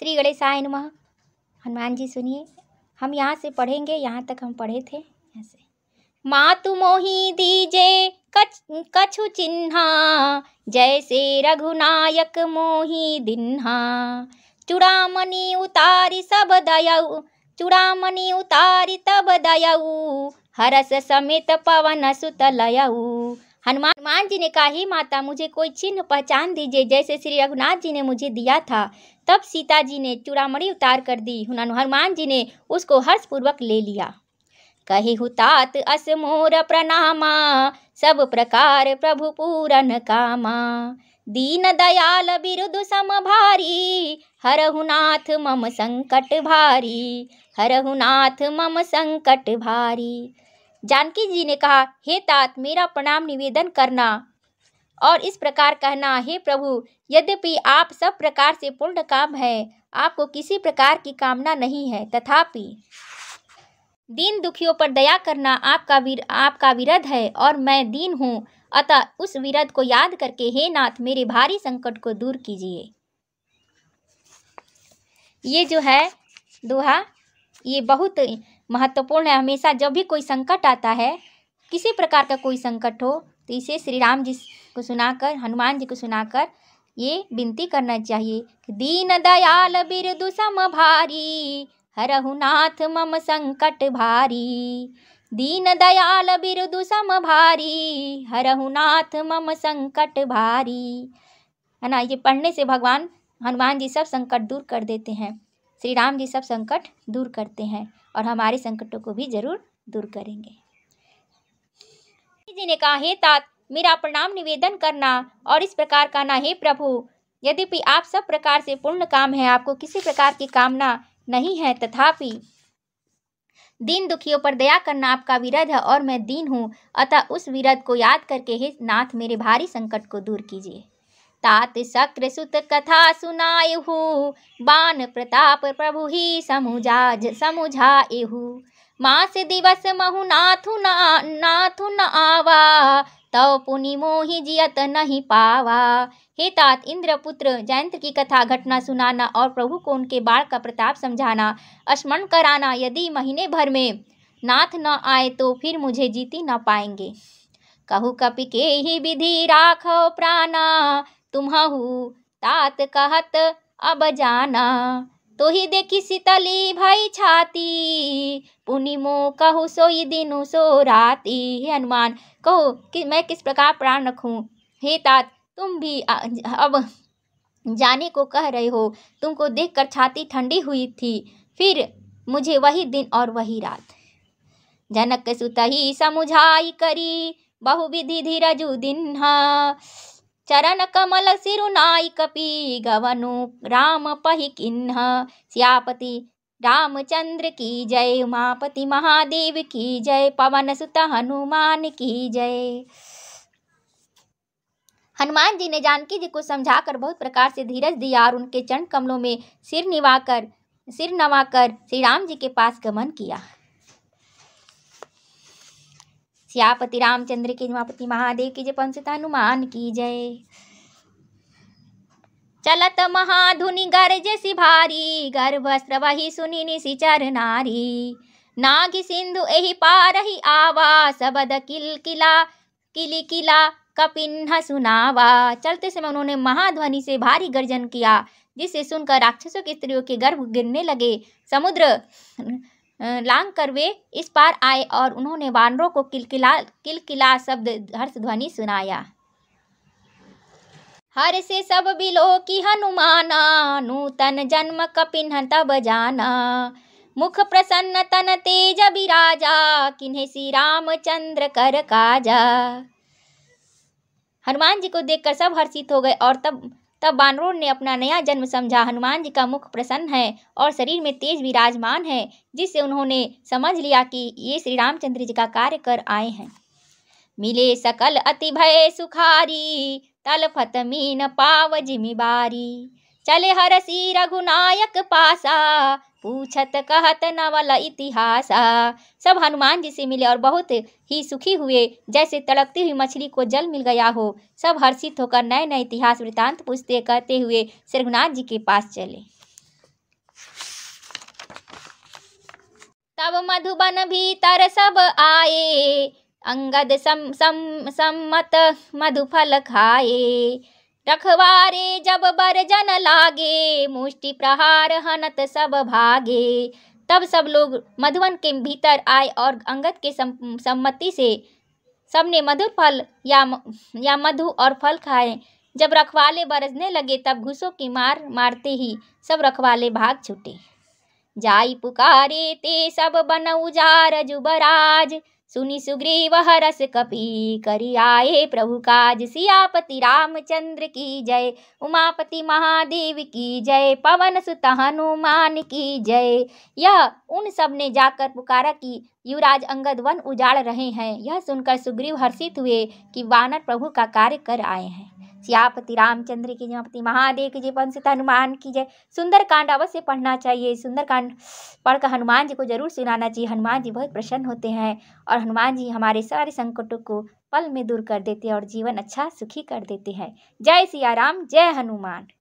श्री गणेशाय नमः हनुमान जी सुनिए हम यहाँ से पढ़ेंगे यहाँ तक हम पढ़े थे ऐसे मातु मोही दीजे कछ कछु चिन्हा जैसे रघुनायक मोही दिन्हा चुड़ामणि उतारी सब दयाऊ चुड़ामणि उतारी तब दयाऊ हरस समेत पवन सुत लयाऊ हनुमान जी ने कहा माता मुझे कोई चिन्ह पहचान दीजिए जैसे श्री रघुनाथ जी ने मुझे दिया था तब सीता जी ने चूड़ामी उतार कर दी हनुमान जी ने उसको हर्षपूर्वक ले लिया कही हुतात अस मोर प्रणामा सब प्रकार प्रभु पूरन कामा दीन दयाल बिरुद समभारी हरहुनाथ मम संकट भारी हरहुनाथ मम संकट भारी जानकी जी ने कहा हे तात मेरा प्रणाम निवेदन करना और इस प्रकार कहना हे प्रभु यद्यपि आप सब प्रकार से पूर्ण काम है आपको किसी प्रकार की कामना नहीं है तथापि दीन दुखियों पर दया करना आपका वीर आपका विरध है और मैं दीन हूँ अतः उस विरध को याद करके हे नाथ मेरे भारी संकट को दूर कीजिए ये जो है दोहा ये बहुत महत्वपूर्ण है हमेशा जब भी कोई संकट आता है किसी प्रकार का कोई संकट हो तो इसे श्री राम जी को सुनाकर हनुमान जी को सुनाकर ये विनती करना चाहिए दीन दयाल बिर दुसम भारी हरहुनाथ मम संकट भारी दीन दयाल बिर दुसम भारी हरहुनाथ मम संकट भारी है ना ये पढ़ने से भगवान हनुमान जी सब संकट दूर कर देते हैं श्री राम जी सब संकट दूर करते हैं और हमारे संकटों को भी जरूर दूर करेंगे जी ने कहा हे तात मेरा प्रणाम निवेदन करना और इस प्रकार कहना हे प्रभु भी आप सब प्रकार से पूर्ण काम है आपको किसी प्रकार की कामना नहीं है तथापि दीन दुखियों पर दया करना आपका विरध है और मैं दीन हूँ अतः उस विरध को याद करके हे नाथ मेरे भारी संकट को दूर कीजिए तात शक्र सुत कथा सुनायहु बान प्रताप प्रभु ही समुझा एहू मास दिवस महु नाथु ना नाथु न आवा तव पुनि मोहि जियत नहीं पावा हे तात इंद्रपुत्र जयंत की कथा घटना सुनाना और प्रभु को उनके बाल का प्रताप समझाना स्मरण कराना यदि महीने भर में नाथ न आए तो फिर मुझे जीती न पाएंगे कहू कपि के ही विधि राखो प्राणा तुम्हु तात कहत अब जाना तो ही देखी शीतली भाई छाती पूर्णिमो कहो सोई दिनु सो राती हे हनुमान कहो कि मैं किस प्रकार प्राण रखूं हे तात तुम भी अब जाने को कह रहे हो तुमको देखकर छाती ठंडी हुई थी फिर मुझे वही दिन और वही रात जनक सुत ही समुझाई करी बहुविधि धीरजु दिन कमल ಕಮಲ ಸಿರುನಾಯಿ कपी गवनु राम ಪಹಿ ಕಿನ್ಹ ಸ್ಯಾಪತಿ रामचंद्र की जय उमापति महादेव की जय पवन सुत हनुमान की जय हनुमान जी ने जानकी जी को समझाकर बहुत प्रकार से धीरज दिया और उनके चरण कमलों में सिर निवाकर सिर नवाकर श्री राम जी के पास गमन किया श्यापति रामचंद्र की जमापति महादेव की जय पंचता हनुमान की जय चलत महाधुनि गर्ज सि भारी गर्भ स्रवहि सुनि चर नारी नाग सिंधु एहि पारही आवा सबद किल किला किली किला कपिन्ह सुनावा चलते समय उन्होंने महाध्वनि से भारी गर्जन किया जिसे सुनकर राक्षसों की स्त्रियों के गर्भ गिरने लगे समुद्र लांग कर वे इस पार आए और उन्होंने वानरों को किलकिला किलकिला शब्द हर्ष ध्वनि सुनाया हर से सब बिलो की हनुमाना नूतन जन्म कपिन तब जाना मुख प्रसन्न तन तेज बिराजा किन्हे श्री राम चंद्र कर काजा हनुमान जी को देखकर सब हर्षित हो गए और तब तब बानरों ने अपना नया जन्म समझा हनुमान जी का मुख प्रसन्न है और शरीर में तेज विराजमान है जिससे उन्होंने समझ लिया कि ये श्री रामचंद्र जी का कार्य कर आए हैं मिले सकल अति भय सुखारी तलफत मीन पाव जिमी बारी चले हर सी रघुनायक पासा पूछत कहत नवल इतिहास सब हनुमान जी से मिले और बहुत ही सुखी हुए जैसे तड़पती हुई मछली को जल मिल गया हो सब हर्षित होकर नए नए इतिहास वृतांत पूछते कहते हुए रघुनाथ जी के पास चले तब मधुबन भीतर सब आए अंगद सम सम सम्मत मधुफल खाए रखवारे जब बरजन लागे मुष्टि प्रहार हनत सब भागे तब सब लोग मधुवन के भीतर आए और अंगद के सम्मति से सबने मधुर फल या या मधु और फल खाए जब रखवाले बरसने लगे तब घुसों की मार मारते ही सब रखवाले भाग छूटे जाई पुकारे ते सब बन उजार जुबराज सुनि सुग्रीव हरस कपी करी आए प्रभु काज सियापति रामचंद्र की जय उमापति महादेव की जय पवन सुत हनुमान की जय यह उन सब ने जाकर पुकारा कि युवराज अंगद वन उजाड़ रहे हैं यह सुनकर सुग्रीव हर्षित हुए कि वानर प्रभु का कार्य कर आए हैं सियापति रामचंद्र की जय महादेव की जय पंचित हनुमान की जय सुंदरकांड अवश्य पढ़ना चाहिए सुंदरकांड पढ़कर हनुमान जी को जरूर सुनाना चाहिए हनुमान जी बहुत प्रसन्न होते हैं और हनुमान जी हमारे सारे संकटों को पल में दूर कर देते हैं और जीवन अच्छा सुखी कर देते हैं जय सिया राम जय हनुमान